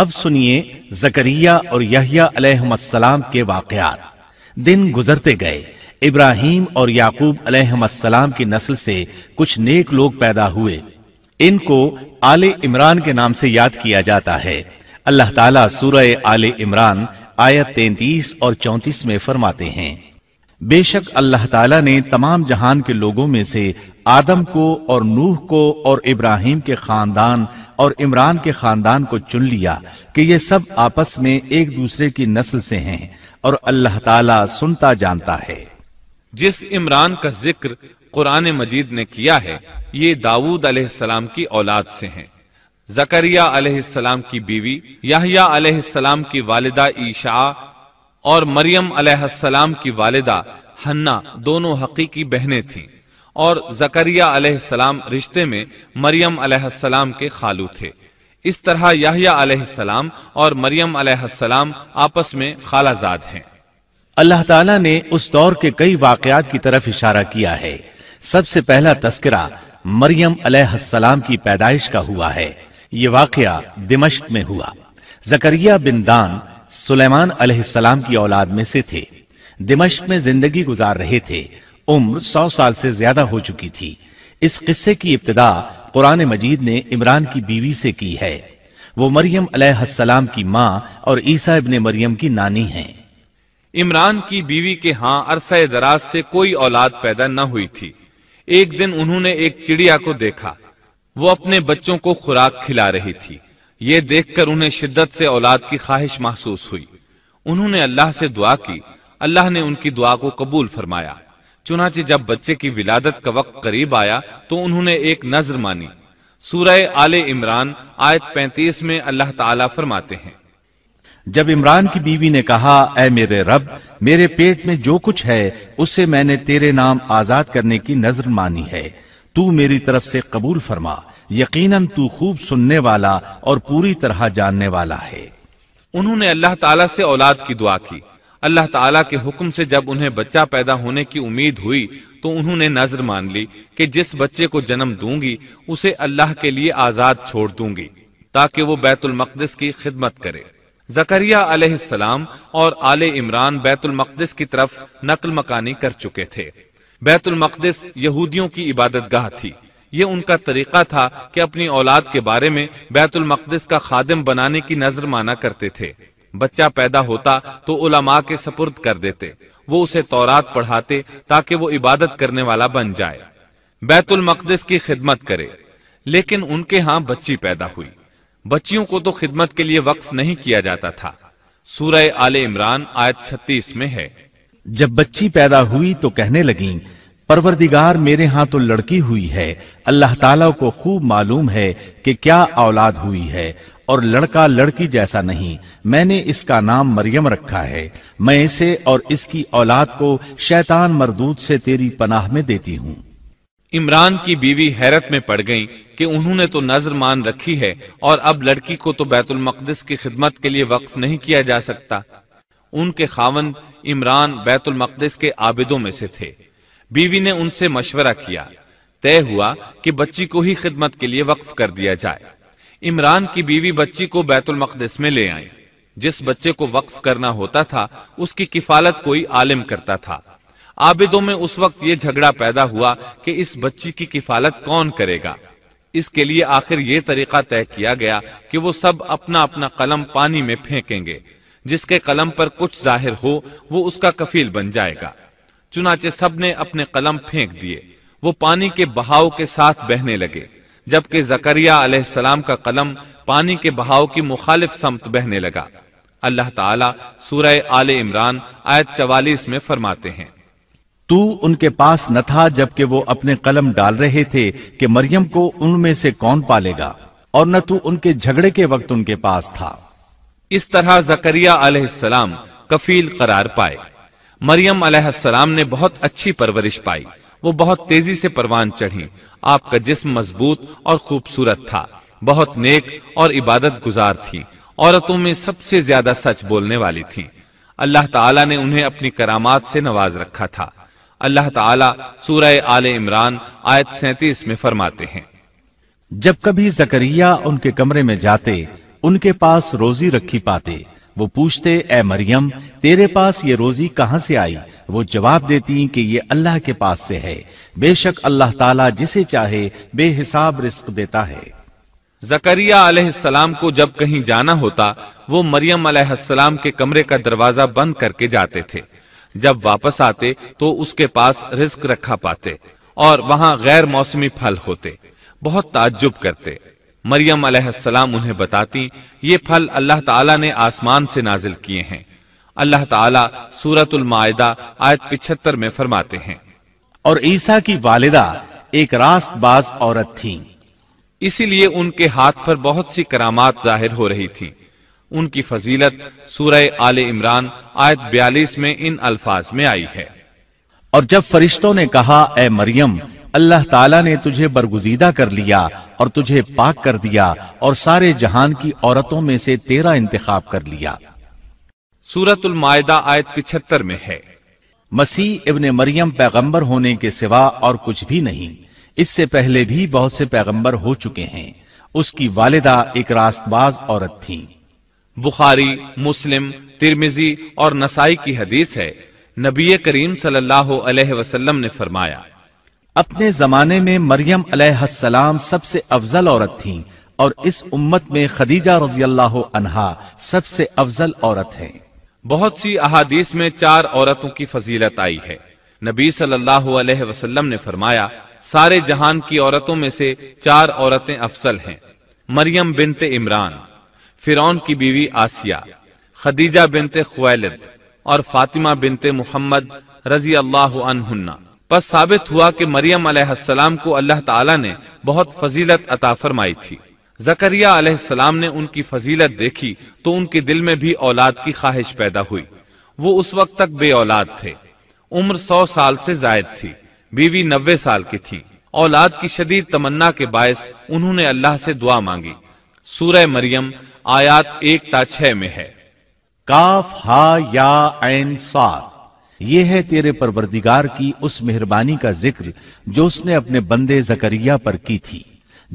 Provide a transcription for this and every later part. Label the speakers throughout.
Speaker 1: अब सुनिए जकरिया और यहियासलाम के वाकयात दिन गुजरते गए इब्राहिम और याकूब अलैहिस्सलाम की नस्ल से कुछ नेक लोग पैदा हुए इनको आले इमरान के नाम से याद किया जाता है अल्लाह ताला सूरह आले इमरान आयत 33 और 34 में फरमाते हैं बेशक अल्लाह ताला ने तमाम जहान के लोगों में से आदम को और नूह को और इब्राहिम के खानदान और इमरान के खानदान को चुन लिया कि ये सब आपस में एक दूसरे की नस्ल से हैं और अल्लाह ताला सुनता जानता है
Speaker 2: जिस इमरान का जिक्र कुरान मजीद ने किया है ये दाऊद अलैहिस्सलाम की औलाद से हैं जकरिया अलैहिस्सलाम की बीवी याहिया अलैहिस्सलाम की वालिदा ईशा और मरियम अलैहिस्सलाम की वालिदा हन्ना दोनों हकीकी बहनें थीं और जकरिया अलैहिस्सलाम रिश्ते में मरियम अलैहिस्सलाम के खालू थे इस तरह याहिया अलैहिस्सलाम और मरियम अलैहिस्सलाम आपस में खालाजाद हैं
Speaker 1: अल्लाह ताला ने उस दौर के कई वाकयात की तरफ इशारा किया है सबसे पहला तस्करा मरियम अलैहिस्सलाम की पैदाइश का हुआ है ये वाकया दिमश्क में हुआ जकरिया बिन दान सुलेमान अलैहिस्सलाम की औलाद में से थे दिमश्क में जिंदगी गुजार रहे थे उम्र सौ साल से ज्यादा हो चुकी थी इस किस्से की इब्तदा कुरान मजीद ने इमरान की बीवी से की है वो मरियम अलैहिस्सलाम की माँ और ईसा इबन मरियम की नानी हैं
Speaker 2: इमरान की बीवी के हाँ अरसा दराज से कोई औलाद पैदा न हुई थी एक दिन उन्होंने एक चिड़िया को देखा वो अपने बच्चों को खुराक खिला रही थी ये देखकर उन्हें शिद्दत से औलाद की ख्वाहिश महसूस हुई उन्होंने अल्लाह से दुआ की अल्लाह ने उनकी दुआ को कबूल फरमाया चुनाचे जब बच्चे की विलादत का वक्त करीब आया तो उन्होंने एक नजर मानी सूरह आले इमरान आयत 35 में अल्लाह ताला फरमाते हैं
Speaker 1: जब इमरान की बीवी ने कहा ए मेरे रब मेरे पेट में जो कुछ है उसे मैंने तेरे नाम आजाद करने की नजर मानी है तू मेरी तरफ से कबूल फरमा यकीनन तू खूब सुनने वाला और पूरी तरह जानने वाला है
Speaker 2: उन्होंने अल्लाह ताला से औलाद की दुआ की अल्लाह ताला के हुक्म से जब उन्हें बच्चा पैदा होने की उम्मीद हुई तो उन्होंने नजर मान ली कि जिस बच्चे को जन्म दूंगी उसे अल्लाह के लिए आजाद छोड़ दूंगी ताकि वो बैतुल की खिदमत करे जकरिया अलैहिस्सलाम और आले इमरान बैतुल की तरफ नकल मकानी कर चुके थे बैतुल यहूदियों की इबादत गाह थी ये उनका तरीका था कि अपनी औलाद के बारे में बैतुल मकदस का खादिम बनाने की नजर माना करते थे बच्चा पैदा होता तो उलमा के सपुर्द कर देते वो उसे तौरात पढ़ाते ताकि वो इबादत करने वाला बन जाए बैतुल मकदस की खिदमत करे लेकिन उनके यहाँ बच्ची पैदा हुई बच्चियों को तो खिदमत के लिए वक्फ नहीं किया जाता था सूरह आल इमरान आयत छत्तीस में है
Speaker 1: जब बच्ची पैदा हुई तो कहने लगी परवरदिगार मेरे यहां तो लड़की हुई है अल्लाह ताला को खूब मालूम है कि क्या औलाद हुई है और लड़का लड़की जैसा नहीं मैंने इसका नाम मरियम रखा है मैं इसे और इसकी औलाद को शैतान मरदूत से तेरी पनाह में देती हूँ इमरान
Speaker 2: की बीवी हैरत में पड़ गई कि उन्होंने तो नजर मान रखी है और अब लड़की को तो बैतुल मकदस की खिदमत के लिए वक्फ नहीं किया जा सकता उनके खावन इमरान बैतुल मकदस के आबिदों में से थे बीवी ने उनसे मशवरा किया तय हुआ कि बच्ची को ही खिदमत के लिए वक्फ कर दिया जाए इमरान की बीवी बच्ची को बैतुल मकदस में ले आई जिस बच्चे को वक्फ करना होता था उसकी किफालत कोई आलिम करता था आबिदों में उस वक्त ये झगड़ा पैदा हुआ कि इस बच्ची की किफालत कौन करेगा इसके लिए आखिर ये तरीका तय किया गया कि वो सब अपना अपना कलम पानी में फेंकेंगे जिसके कलम पर कुछ जाहिर हो वो उसका कफील बन जाएगा चुनाचे सबने अपने कलम फेंक दिए वो पानी के बहाव के साथ बहने लगे जबकि जकरिया का कलम पानी के बहाव की मुखालिफ समत बहने लगा अल्लाह ताला सूरह आल इमरान आयत चवालीस में फरमाते हैं
Speaker 1: तू उनके पास न था जबकि वो अपने कलम डाल रहे थे कि मरियम को उनमें से कौन पालेगा और न तू उनके झगड़े के वक्त उनके पास था
Speaker 2: इस तरह जकरिया अलैहिस्सलाम कफील करार पाए मरियम अलैहिस्सलाम ने बहुत अच्छी परवरिश पाई वो बहुत तेजी से परवान चढ़ी आपका जिस्म मजबूत और खूबसूरत था बहुत नेक और इबादत गुजार थी औरतों में सबसे ज्यादा सच बोलने वाली थी अल्लाह ताला ने उन्हें अपनी करामात से नवाज रखा था अल्लाह ताला सूरह आल इमरान आयत सैतीस में फरमाते हैं
Speaker 1: जब कभी जकरिया उनके कमरे में जाते उनके पास रोजी रखी पाते वो पूछते ए मरियम तेरे पास ये रोजी कहाँ से आई वो जवाब देती कि ये अल्लाह के पास से है बेशक अल्लाह ताला जिसे चाहे बेहिसाब रिस्क देता है
Speaker 2: जकरिया अलैहिस्सलाम को जब कहीं जाना होता वो मरियम अलैहिस्सलाम के कमरे का दरवाजा बंद करके जाते थे जब वापस आते तो उसके पास रिस्क रखा पाते और वहाँ गैर मौसमी फल होते बहुत ताज्जुब करते मरियम अलैहिस्सलाम उन्हें बताती ये फल अल्लाह ताला ने आसमान से नाजिल किए हैं अल्लाह ताला सूरतुल मायदा आयत पिछहत्तर में फरमाते हैं और ईसा की वालिदा एक रास्तबाज औरत थी इसीलिए उनके हाथ पर बहुत सी करामात जाहिर हो रही थी उनकी फजीलत सूरह आले इमरान आयत बयालीस में इन अल्फाज में आई है
Speaker 1: और जब फरिश्तों ने कहा ए मरियम अल्लाह ताला ने तुझे बरगुजीदा कर लिया और तुझे पाक कर दिया और सारे जहान की औरतों में से तेरा इंतखाब कर लिया सूरत आयत पिछहत्तर में है मसीह इबन मरियम पैगंबर होने के सिवा और कुछ भी नहीं इससे पहले भी बहुत से पैगंबर हो चुके हैं उसकी वालिदा एक रास्तबाज औरत थी
Speaker 2: बुखारी मुस्लिम तिरमिजी और नसाई की हदीस है नबी करीम सल्लल्लाहु अलैहि वसल्लम ने फरमाया
Speaker 1: अपने जमाने में मरियम अलैहिस्सलाम सबसे अफजल औरत थीं और इस उम्मत में खदीजा रजी अल्लाह सबसे अफजल औरत हैं
Speaker 2: बहुत सी अहादीस में चार औरतों की फजीलत आई है नबी सल्लल्लाहु अलैहि वसल्लम ने फरमाया सारे जहान की औरतों में से चार औरतें अफजल हैं मरियम बिनते इमरान फिरौन की बीवी आसिया खदीजा बिनते खुवैलद और फातिमा बिनते मोहम्मद रजी अल्लाह अनहुन्ना पर साबित हुआ कि मरियम अलैहिस्सलाम को अल्लाह ताला ने बहुत फजीलत अता फरमाई थी जकरिया अलैहिस्सलाम ने उनकी फजीलत देखी तो उनके दिल में भी औलाद की ख्वाहिश पैदा हुई वो उस वक्त तक बे औलाद थे उम्र सौ साल से जायद थी बीवी नब्बे साल की थी औलाद की शदीद तमन्ना के बायस उन्होंने अल्लाह से दुआ मांगी सूरह मरियम आयात एकता छह में है
Speaker 1: काफ हा या ऐन सात ये है तेरे परवरदिगार की उस मेहरबानी का जिक्र जो उसने अपने बंदे जकरिया पर की थी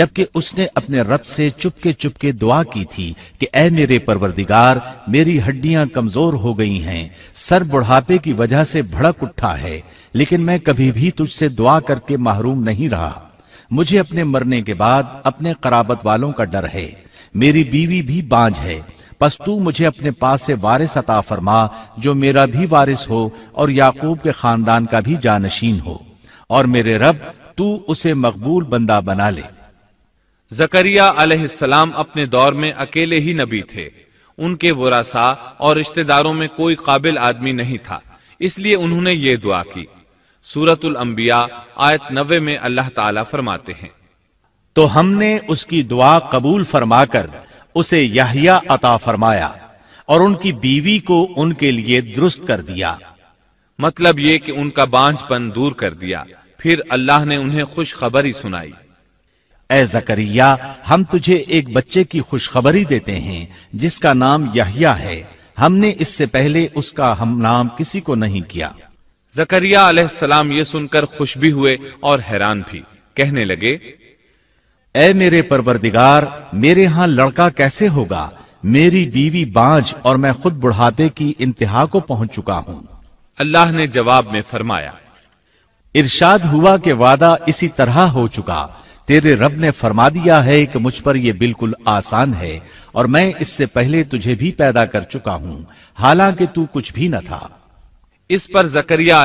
Speaker 1: जबकि उसने अपने रब से चुपके चुपके दुआ की थी कि ए मेरे परवरदिगार मेरी हड्डियां कमजोर हो गई हैं सर बुढ़ापे की वजह से भड़क उठा है लेकिन मैं कभी भी तुझसे दुआ करके महरूम नहीं रहा मुझे अपने मरने के बाद अपने कराबत वालों का डर है मेरी बीवी भी बांझ है बस तू मुझे अपने पास से वारिस अता फरमा जो मेरा भी वारिस हो और याकूब के खानदान का भी जानशीन हो और मेरे रब तू उसे मकबूल बंदा बना ले
Speaker 2: जकरिया अलैहिस्सलाम अपने दौर में अकेले ही नबी थे उनके वरासा और रिश्तेदारों में कोई काबिल आदमी नहीं था इसलिए उन्होंने ये दुआ की सूरतुल अंबिया आयत नबे में अल्लाह ताला
Speaker 1: फरमाते हैं तो हमने उसकी दुआ कबूल फरमाकर उसे यहिया अता फरमाया और उनकी बीवी को उनके लिए दुरुस्त कर दिया
Speaker 2: मतलब ये कि उनका बांझपन दूर कर दिया फिर अल्लाह ने उन्हें खुशखबरी
Speaker 1: सुनाई ए जकरिया हम तुझे एक बच्चे की खुशखबरी देते हैं जिसका नाम यहिया है हमने इससे पहले उसका हम नाम किसी को नहीं
Speaker 2: किया जकरिया सलाम ये सुनकर खुश भी हुए और हैरान भी कहने लगे
Speaker 1: ए मेरे परवरदिगार मेरे यहाँ लड़का कैसे होगा मेरी बीवी बांझ और मैं खुद बुढ़ापे की इंतहा को पहुंच चुका हूँ
Speaker 2: अल्लाह ने जवाब में फरमाया
Speaker 1: इरशाद हुआ के वादा इसी तरह हो चुका तेरे रब ने फरमा दिया है कि मुझ पर यह बिल्कुल आसान है और मैं इससे पहले तुझे भी पैदा कर चुका हूँ हालांकि तू कुछ भी न था
Speaker 2: इस पर जकरिया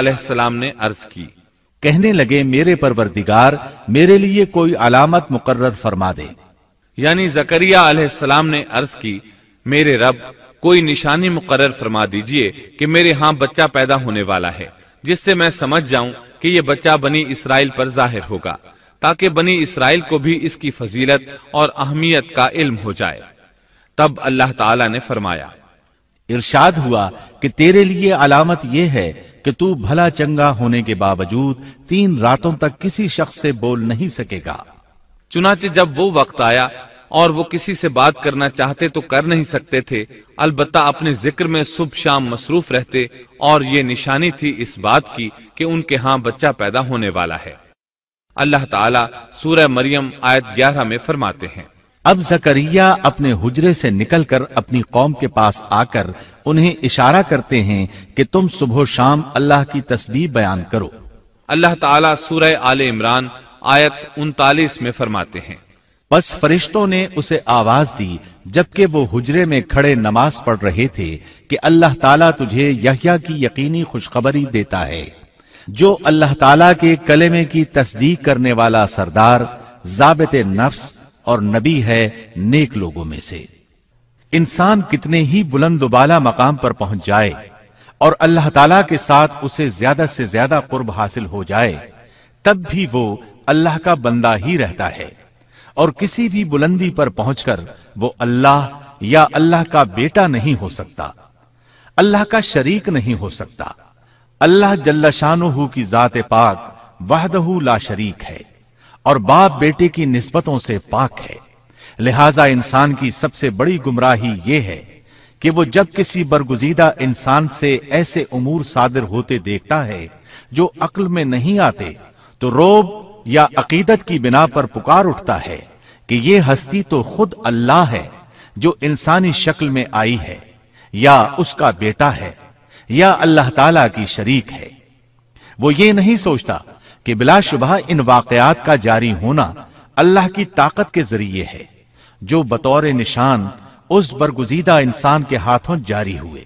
Speaker 2: ने अर्ज की
Speaker 1: कहने लगे मेरे परवरदिगार मेरे लिए कोई अलामत मुकर्र फरमा दे
Speaker 2: यानी जकरिया अलैहिस्सलाम ने अर्ज की मेरे रब कोई निशानी मुकर्र फरमा दीजिए कि मेरे यहाँ बच्चा पैदा होने वाला है जिससे मैं समझ जाऊं कि ये बच्चा बनी इसराइल पर जाहिर होगा ताकि बनी इसराइल को भी इसकी फजीलत और अहमियत का इल्म हो जाए तब
Speaker 1: अल्लाह ताला ने फरमाया इरशाद हुआ कि तेरे लिए अलामत यह है कि तू भला चंगा होने के बावजूद तीन रातों तक किसी शख्स से बोल नहीं सकेगा
Speaker 2: चुनाचे जब वो वक्त आया और वो किसी से बात करना चाहते तो कर नहीं सकते थे अलबत् अपने जिक्र में सुबह शाम मसरूफ रहते और ये निशानी थी इस बात की कि उनके यहाँ बच्चा पैदा होने वाला है अल्लाह ताला मरियम आयत ग्यारह में फरमाते हैं
Speaker 1: अब जकरिया अपने हुजरे से निकलकर अपनी कौम के पास आकर उन्हें इशारा करते हैं कि तुम सुबह शाम अल्लाह की तस्वीर बयान करो
Speaker 2: अल्लाह ताला सूरह आले इमरान आयत उनतालीस में फरमाते हैं
Speaker 1: बस फरिश्तों ने उसे आवाज दी जबकि वो हुजरे में खड़े नमाज पढ़ रहे थे कि अल्लाह ताला तुझे यहिया की यकीनी खुशखबरी देता है जो अल्लाह ताला के कलेमे की तस्दीक करने वाला सरदार जाबित नफ्स और नबी है नेक लोगों में से इंसान कितने ही बुलंद बाला मकाम पर पहुंच जाए और अल्लाह ताला के साथ उसे ज्यादा से ज्यादा कुर्ब हासिल हो जाए तब भी वो अल्लाह का बंदा ही रहता है और किसी भी बुलंदी पर पहुंचकर वो अल्लाह या अल्लाह का बेटा नहीं हो सकता अल्लाह का शरीक नहीं हो सकता अल्लाह जल्ला की जात पाक वाहदहू ला शरीक है और बाप बेटे की निस्बतों से पाक है लिहाजा इंसान की सबसे बड़ी गुमराही यह है कि वो जब किसी बरगुजीदा इंसान से ऐसे उमूर सादिर होते देखता है जो अक्ल में नहीं आते तो रोब या अकीदत की बिना पर पुकार उठता है कि यह हस्ती तो खुद अल्लाह है जो इंसानी शक्ल में आई है या उसका बेटा है या अल्लाह ताला की शरीक है वो ये नहीं सोचता कि बिलाशुबह इन वाकयात का जारी होना अल्लाह की ताकत के जरिए है जो बतौर निशान उस बरगुजीदा इंसान के हाथों जारी हुए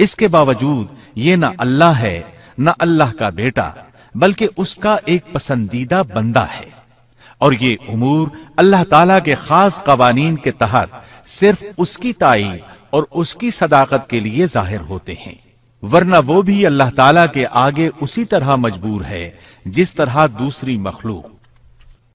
Speaker 1: इसके बावजूद ये ना अल्लाह है न अल्लाह का बेटा बल्कि उसका एक पसंदीदा बंदा है और ये उमूर अल्लाह ताला के खास कवानीन के तहत सिर्फ उसकी ताई और उसकी सदाकत के लिए जाहिर होते हैं वरना वो भी अल्लाह ताला के आगे उसी तरह मजबूर है जिस तरह दूसरी मखलूक